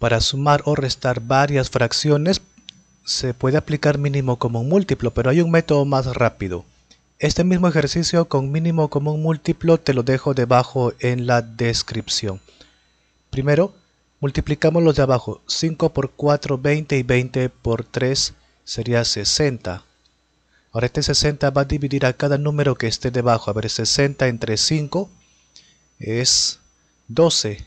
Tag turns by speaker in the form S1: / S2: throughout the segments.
S1: Para sumar o restar varias fracciones se puede aplicar mínimo común múltiplo, pero hay un método más rápido. Este mismo ejercicio con mínimo común múltiplo te lo dejo debajo en la descripción. Primero, multiplicamos los de abajo. 5 por 4, 20 y 20 por 3 sería 60. Ahora este 60 va a dividir a cada número que esté debajo. A ver, 60 entre 5 es 12.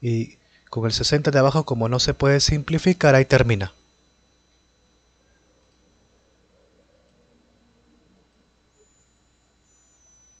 S1: y con el 60 de abajo como no se puede simplificar ahí termina